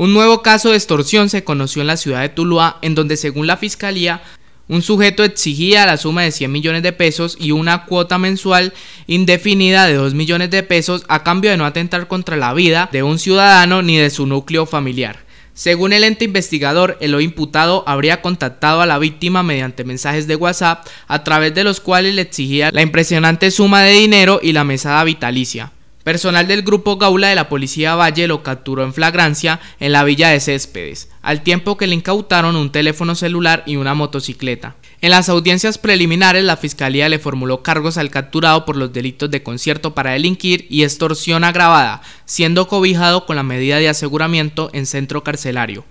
Un nuevo caso de extorsión se conoció en la ciudad de Tuluá, en donde según la fiscalía, un sujeto exigía la suma de 100 millones de pesos y una cuota mensual indefinida de 2 millones de pesos a cambio de no atentar contra la vida de un ciudadano ni de su núcleo familiar. Según el ente investigador, el imputado habría contactado a la víctima mediante mensajes de WhatsApp, a través de los cuales le exigía la impresionante suma de dinero y la mesada vitalicia. Personal del grupo Gaula de la Policía Valle lo capturó en flagrancia en la villa de Céspedes, al tiempo que le incautaron un teléfono celular y una motocicleta. En las audiencias preliminares, la Fiscalía le formuló cargos al capturado por los delitos de concierto para delinquir y extorsión agravada, siendo cobijado con la medida de aseguramiento en centro carcelario.